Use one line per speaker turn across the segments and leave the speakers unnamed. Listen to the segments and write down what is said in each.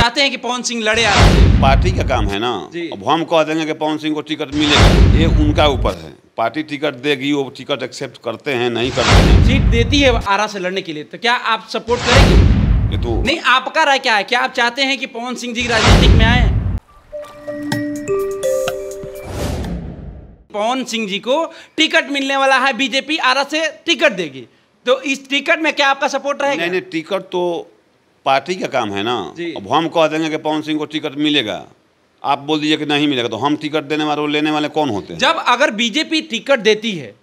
चाहते हैं कि पवन सिंह लड़े आ
पार्टी का काम है ना अब हम कह देंगे कि पवन सिंह को टिकट मिलेगा ये उनका ऊपर है पार्टी टिकट देगी वो टिकट एक्सेप्ट करते हैं नहीं करते हैं सीट
देती है आरा से लड़ने के लिए तो क्या आप सपोर्ट करेंगे ये तो नहीं आपका राय क्या है क्या आप चाहते हैं कि पवन सिंह जी राजनीति में आए पवन सिंह जी को टिकट मिलने वाला है बीजेपी आरा से टिकट देगी
तो इस टिकट में क्या आपका सपोर्ट रहेगा नहीं नहीं टिकट तो पार्टी का काम है ना अब हम कह देंगे कि पवन सिंह को टिकट मिलेगा आप बोल दीजिए कि नहीं मिलेगा तो हम टिकट देने वाले लेने वाले कौन होते हैं
जब अगर बीजेपी टिकट देती है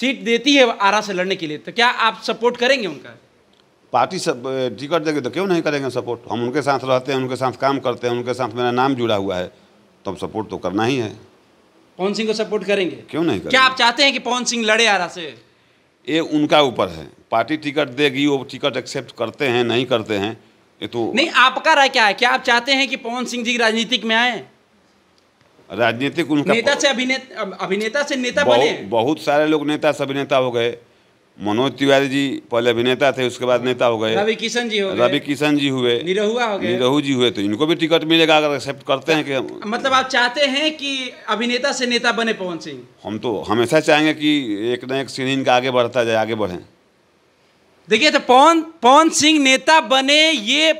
सीट देती है आरा से लड़ने के लिए तो क्या आप सपोर्ट करेंगे उनका
पार्टी सब टिकट देगी तो क्यों नहीं करेंगे सपोर्ट हम उनके साथ रहते हैं उनके साथ काम करते हैं उनके साथ मेरा नाम जुड़ा हुआ है तो सपोर्ट तो करना ही है पवन सिंह को सपोर्ट करेंगे क्यों नहीं करेंगे? क्या
आप चाहते हैं कि पवन सिंह लड़े आरा से
ये उनका ऊपर है पार्टी टिकट देगी वो टिकट एक्सेप्ट करते हैं नहीं करते हैं ये तो
नहीं आपका राय क्या है क्या आप चाहते हैं कि पवन सिंह जी राजनीतिक में आए
राजनीतिक उनका नेता से
अभिनेता अभिनेता से नेता बने
बहुत सारे लोग नेता से अभिनेता हो गए मनोज तिवारी जी पहले अभिनेता थे उसके बाद नेता हो गए रवि किशन जी हो रवि किशन जी हुए निरहुआ हो गए जी हुए तो इनको भी टिकट मिलेगा अगर एक्सेप्ट करते हैं कि हम
मतलब आप चाहते हैं कि अभिनेता से नेता बने पवन सिंह
हम तो हमेशा चाहेंगे कि एक ना एक सीन इनका आगे बढ़ता जाए आगे बढ़े
देखिए तो पवन पवन सिंह नेता बने ये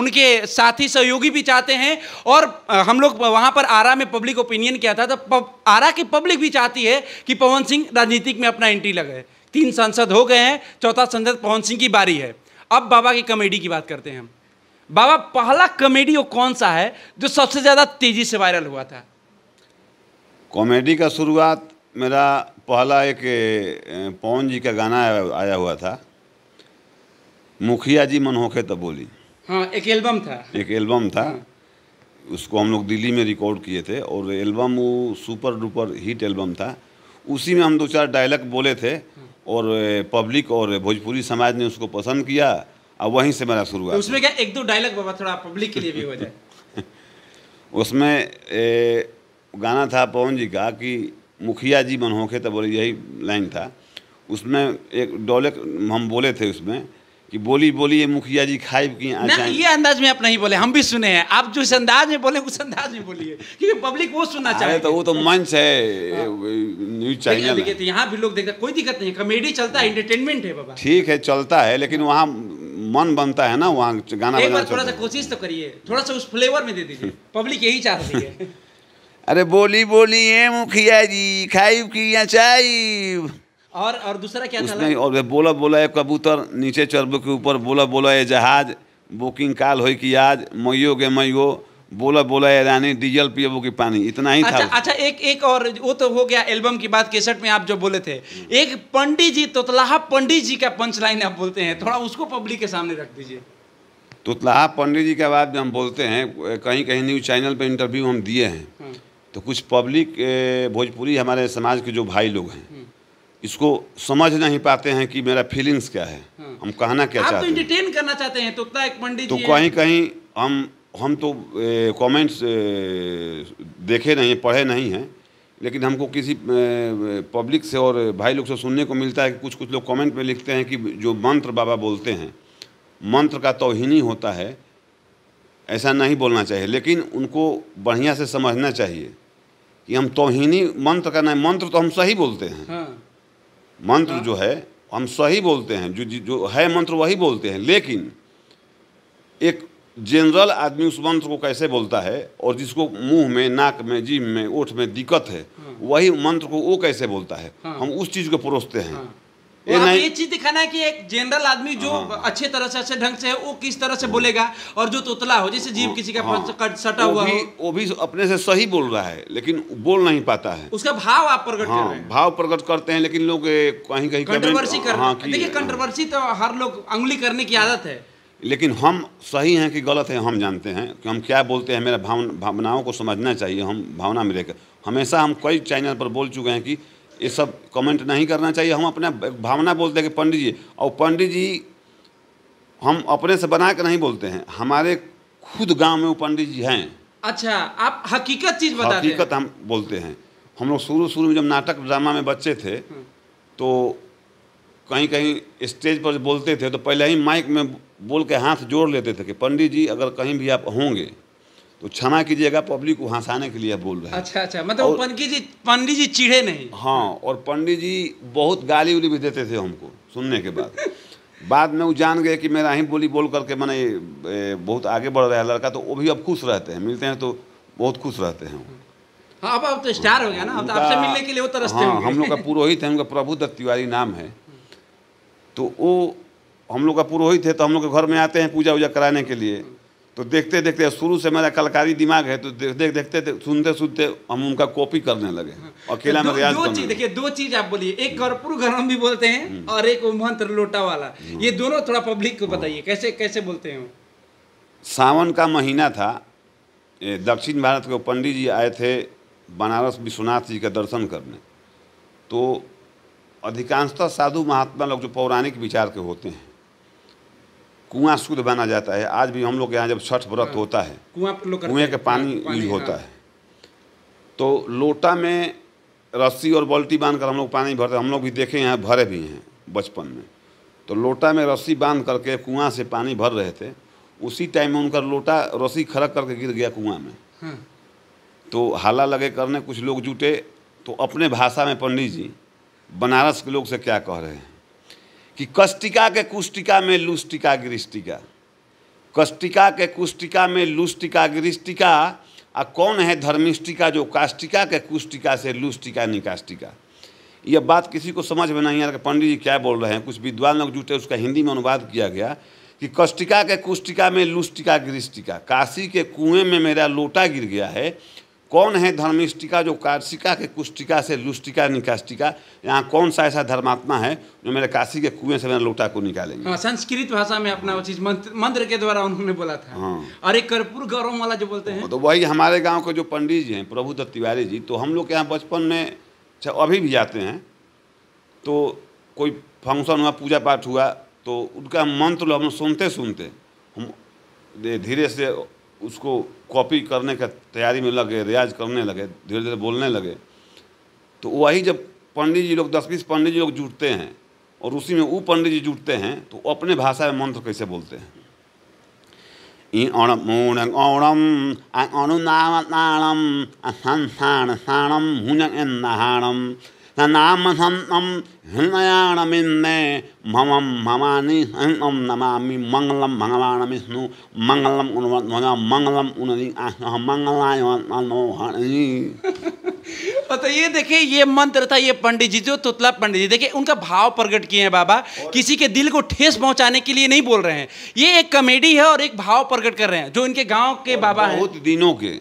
उनके साथी सहयोगी भी चाहते हैं और हम लोग वहाँ पर आरा में पब्लिक ओपिनियन किया था तो आरा की पब्लिक भी चाहती है कि पवन सिंह राजनीतिक में अपना एंट्री लगाए तीन सांसद हो गए हैं चौथा सांसद पवन सिंह की बारी है अब बाबा की कॉमेडी की बात करते हैं हम बाबा पहला कॉमेडी वो कौन सा है जो सबसे ज़्यादा तेज़ी से वायरल हुआ था
कॉमेडी का शुरुआत मेरा पहला एक पवन जी का गाना आया हुआ था मुखिया जी मन होके तब बोली
हाँ एक एल्बम था
एक एल्बम था हाँ। उसको हम लोग दिल्ली में रिकॉर्ड किए थे और एल्बम वो सुपर डुपर हिट एल्बम था उसी में हम दो चार डायलॉग बोले थे और पब्लिक और भोजपुरी समाज ने उसको पसंद किया और वहीं से मेरा शुरू हुआ तो उसमें
क्या एक दो डायलॉग बाबा थोड़ा पब्लिक के लिए भी हो जाए
उसमें ए, गाना था पवन जी का कि मुखिया जी मनहोखे तो बोले यही लाइन था उसमें एक डॉलर हम बोले थे उसमें कि बोली बोली ये मुखिया जी खाए कि ये
अंदाज में आप नहीं बोले हम भी सुने हैं आप जो अंदाज में बोले उस अंदाज में बोलिए क्योंकि पब्लिक वो सुनना चाहे तो वो तो, तो- मंच
है हाँ। न्यूज चैनल है
तो यहाँ भी लोग देखते कोई दिक्कत नहीं कॉमेडी चलता है इंटरटेनमेंट हाँ। है
बाबा ठीक है चलता है लेकिन वहाँ मन बनता है ना वहाँ गाना एक बार थोड़ा सा
कोशिश तो करिए थोड़ा सा उस फ्लेवर में दे दीजिए पब्लिक यही चाहती है
अरे बोली बोली ये मुखिया जी खाई की या चाइब
और और दूसरा क्या उसमें था
और बोला बोला है कबूतर नीचे चरबों के ऊपर बोला बोला है जहाज बुकिंग काल हो कि आज मईयो के हो बोला बोला है रानी डीजल पिएबो की पानी इतना ही अच्छा, था
अच्छा एक एक और वो तो हो गया एल्बम की बात केसट में आप जो बोले थे एक पंडित जी तोतलाहा पंडित जी का पंच लाइन आप बोलते हैं थोड़ा उसको पब्लिक के सामने रख दीजिए
तोतलाहा पंडित जी का बात हम बोलते हैं कहीं कहीं न्यूज़ चैनल पर इंटरव्यू हम दिए हैं हाँ। तो कुछ पब्लिक भोजपुरी हमारे समाज के जो भाई लोग हैं हाँ। इसको समझ नहीं पाते हैं कि मेरा फीलिंग्स क्या है हाँ। हम कहना क्या आप तो
चाहते तो करना चाहते हैं तो एक पंडित तो कहीं कहीं
हम हम तो कमेंट्स देखे नहीं पढ़े नहीं हैं लेकिन हमको किसी पब्लिक से और भाई लोग से सुनने को मिलता है कि कुछ कुछ लोग कमेंट में लिखते हैं कि जो मंत्र बाबा बोलते हैं मंत्र का तोहिनी होता है ऐसा नहीं बोलना चाहिए लेकिन उनको बढ़िया से समझना चाहिए कि हम तोहिनी मंत्र का नहीं मंत्र तो हम सही बोलते हैं हाँ। मंत्र जो है हम सही बोलते हैं जो जो है मंत्र वही बोलते हैं लेकिन एक जनरल आदमी उस मंत्र को कैसे बोलता है और जिसको मुंह में नाक में जीभ में ओठ में दिक्कत है हाँ। वही मंत्र को वो कैसे बोलता है हाँ। हम उस चीज़ को परोसते हैं हाँ। ये,
चीज दिखाना है कि एक जनरल आदमी जो हाँ। अच्छे तरह से अच्छे ढंग से है वो किस तरह से बोलेगा और जो तोतला हो जैसे जीव हाँ। किसी का हाँ।
कट सटा हुआ भी, हो वो भी अपने से सही बोल रहा है लेकिन बोल नहीं पाता है
उसका भाव आप प्रकट हाँ, कर रहे हैं
भाव प्रकट करते हैं लेकिन लोग कहीं कहीं कंट्रोवर्सी कर देखिए
कंट्रोवर्सी तो हर लोग उंगली करने की आदत है
लेकिन हम सही हैं कि गलत है हम जानते हैं कि हम क्या बोलते हैं मेरा भावनाओं को समझना चाहिए हम भावना में लेकर हमेशा हम कई चैनल पर बोल चुके हैं कि ये सब कमेंट नहीं करना चाहिए हम अपना भावना बोलते हैं कि पंडित जी और पंडित जी हम अपने से बना के नहीं बोलते हैं हमारे खुद गांव में वो पंडित जी हैं
अच्छा आप हकीकत चीज़ बताते हकीकत
हम बोलते हैं हम लोग शुरू शुरू में जब नाटक ड्रामा में बच्चे थे हम्म। तो कहीं कहीं स्टेज पर बोलते थे तो पहले ही माइक में बोल के हाथ जोड़ लेते थे कि पंडित जी अगर कहीं भी आप होंगे तो क्षमा कीजिएगा पब्लिक पब्लिक को हंसाने के लिए बोल रहे हैं
अच्छा अच्छा मतलब पंडित जी
पंडित जी चिढ़े नहीं हाँ और पंडित जी बहुत गाली उली भी देते थे हमको सुनने के बाद बाद में वो जान गए कि मेरा ही बोली बोल करके मैंने बहुत आगे बढ़ रहा है लड़का तो वो भी अब खुश रहते हैं मिलते हैं तो बहुत खुश रहते हैं
हाँ अब अब तो स्टार हो गया ना अब तो आपसे मिलने के लिए वो तरसते हाँ, हम लोग का
पुरोहित है उनका दत्त तिवारी नाम है तो वो हम लोग का पुरोहित है तो हम लोग के घर में आते हैं पूजा वूजा कराने के लिए तो देखते देखते शुरू से मेरा कलकारी दिमाग है तो देख देख देखते सुनते सुनते हम उनका कॉपी करने लगे तो अकेला में रियाज दो चीज देखिए
दो चीज आप बोलिए एक हम्म। कर्पूर गरम भी बोलते हैं हम्म। और एक मंत्र लोटा वाला हम्म। ये दोनों थोड़ा पब्लिक को बताइए कैसे कैसे बोलते हैं
सावन का महीना था दक्षिण भारत के पंडित जी आए थे बनारस विश्वनाथ जी का दर्शन करने तो अधिकांशतः साधु महात्मा लोग जो पौराणिक विचार के होते हैं कुआं शुद्ध माना जाता है आज भी हम लोग के यहाँ जब छठ व्रत हाँ। होता है
कुएँ
के पानी यूज होता हाँ। है तो लोटा में रस्सी और बाल्टी बांध कर हम लोग पानी भरते हम लोग भी देखे हैं भरे भी हैं बचपन में तो लोटा में रस्सी बांध करके कुआं से पानी भर रहे थे उसी टाइम में उनका लोटा रस्सी खड़क करके गिर गया कुआं में हाँ। तो हाला लगे करने कुछ लोग जुटे तो अपने भाषा में पंडित जी बनारस के लोग से क्या कह रहे हैं कि कष्टिका के कुष्टिका में लुष्टिका गिरिष्टिका कष्टिका के कुष्टिका में लुष्टिका गिरिष्टिका आ कौन है धर्मिष्टिका जो काष्टिका के कुष्टिका से लुष्टिका निकाष्टिका यह बात किसी को समझ में नहीं आ रहा पंडित जी क्या बोल रहे हैं कुछ विद्वान लोग जुटे उसका हिंदी में अनुवाद किया गया कि कष्टिका के कुष्टिका में लुष्टिका गिरिष्टिका काशी के कुएं में मेरा लोटा गिर गया है कौन है धर्मिष्टिका जो कार्सिका के कुष्टिका से लुष्टिका निकाष्टिका यहाँ कौन सा ऐसा धर्मात्मा है जो मेरे काशी के कुएं से मेरा लोटा को निकालेंगे
हाँ, संस्कृत भाषा में अपना वो चीज मंत्र के द्वारा उन्होंने बोला था
हाँ। और एक
कर्पूर गौरव वाला जो बोलते हैं
तो वही हमारे गाँव के जो पंडित जी हैं प्रभु दत्त तिवारी जी तो हम लोग के यहाँ बचपन में अभी भी जाते हैं तो कोई फंक्शन हुआ पूजा पाठ हुआ तो उनका मंत्र हम सुनते सुनते हम धीरे से उसको कॉपी करने का तैयारी में लगे रियाज करने लगे धीरे धीरे बोलने लगे तो वही जब पंडित जी लोग दस बीस पंडित जी लोग जुटते हैं और उसी में वो पंडित जी जुटते हैं तो अपने भाषा में मंत्र कैसे बोलते हैं ई नामधन्नं हृणयाणमिन्ने ममं ममानि हं नमामि मङ्गलं भगवानविष्णु मङ्गलम् उन्वद्भज मंगलम उन्नति मंगलाय मनोहरि तो
ये देखिए ये मंत्र था ये पंडित जी जो तुतला पंडित जी देखिए उनका भाव प्रकट किए हैं बाबा किसी के दिल को ठेस पहुंचाने के लिए नहीं बोल रहे हैं ये एक कॉमेडी है और एक भाव प्रकट कर रहे हैं जो इनके
गांव के बाबा हैं बहुत दिनों के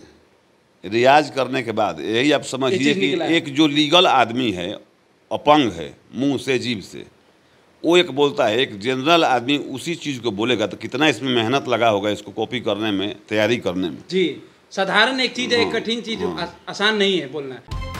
रियाज करने के बाद यही आप समझिए कि एक जो लीगल आदमी है अपंग है मुंह से जीव से वो एक बोलता है एक जनरल आदमी उसी चीज़ को बोलेगा तो कितना इसमें मेहनत लगा होगा इसको कॉपी करने में तैयारी करने में जी
साधारण एक चीज़ है एक हाँ। कठिन चीज़ हाँ। आसान नहीं है बोलना